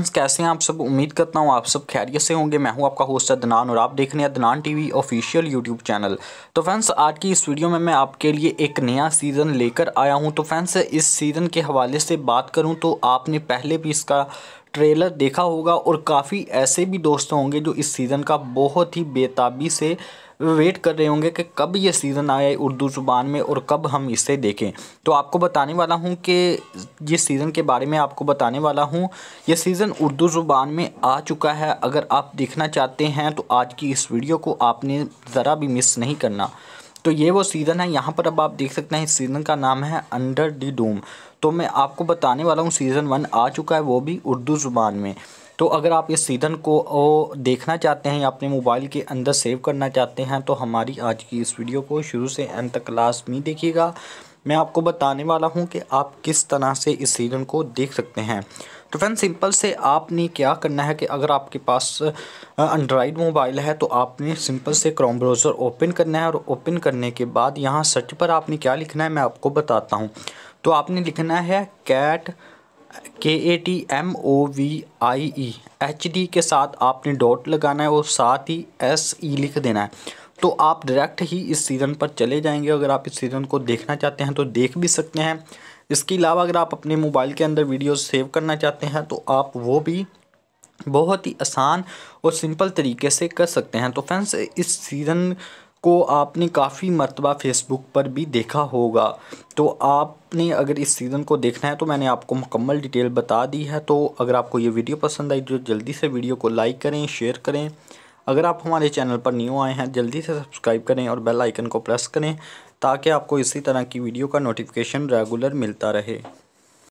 friends कैसे हैं आप सब उम्मीद करता हूँ आप सब खैरियत से होंगे मैं हूँ आपका होस्ट अदनान और आप देख रहे हैं Adnan TV official YouTube channel तो फ्रेंड्स आज की इस वीडियो में मैं आपके लिए एक नया सीज़न लेकर आया हूँ तो फ्रेंड्स इस सीज़न के हवाले से बात करूँ तो आपने पहले भी इसका ट्रेलर देखा होगा और काफ़ी ऐसे भी दोस्त होंगे जो इस सीज़न का बहुत ही बेताबी से वेट कर रहे होंगे कि कब ये सीज़न आया उर्दू ज़ुबान में और कब हम इसे देखें तो आपको बताने वाला हूँ कि ये सीज़न के बारे में आपको बताने वाला हूँ ये सीज़न उर्दू ज़ुबान में आ चुका है अगर आप देखना चाहते हैं तो आज की इस वीडियो को आपने ज़रा भी मिस नहीं करना तो ये वो सीज़न है यहाँ पर अब आप देख सकते हैं इस सीज़न का नाम है अंडर दी डूम तो मैं आपको बताने वाला हूँ सीज़न वन आ चुका है वो भी उर्दू ज़ुबान में तो अगर आप इस सीज़न को देखना चाहते हैं या अपने मोबाइल के अंदर सेव करना चाहते हैं तो हमारी आज की इस वीडियो को शुरू से अंत तक क्लास में देखिएगा मैं आपको बताने वाला हूँ कि आप किस तरह से इस सीज़न को देख सकते हैं तो फ्रेंड सिंपल से आपने क्या करना है कि अगर आपके पास एंड्राइड मोबाइल है तो आपने सिंपल से क्रोम ब्राउज़र ओपन करना है और ओपन करने के बाद यहाँ सर्च पर आपने क्या लिखना है मैं आपको बताता हूँ तो आपने लिखना है कैट के A T M O V I E H D के साथ आपने डॉट लगाना है और साथ ही एस ई e लिख देना है तो आप डायरेक्ट ही इस सीज़न पर चले जाएंगे अगर आप इस सीज़न को देखना चाहते हैं तो देख भी सकते हैं इसके अलावा अगर आप अपने मोबाइल के अंदर वीडियो सेव करना चाहते हैं तो आप वो भी बहुत ही आसान और सिंपल तरीके से कर सकते हैं तो फ्रेंड्स इस सीज़न को आपने काफ़ी मरतबा फेसबुक पर भी देखा होगा तो आपने अगर इस सीज़न को देखना है तो मैंने आपको मुकम्मल डिटेल बता दी है तो अगर आपको ये वीडियो पसंद आई तो जल्दी से वीडियो को लाइक करें शेयर करें अगर आप हमारे चैनल पर न्यू आए हैं जल्दी से सब्सक्राइब करें और बेल आइकन को प्रेस करें ताकि आपको इसी तरह की वीडियो का नोटिफिकेशन रेगुलर मिलता रहे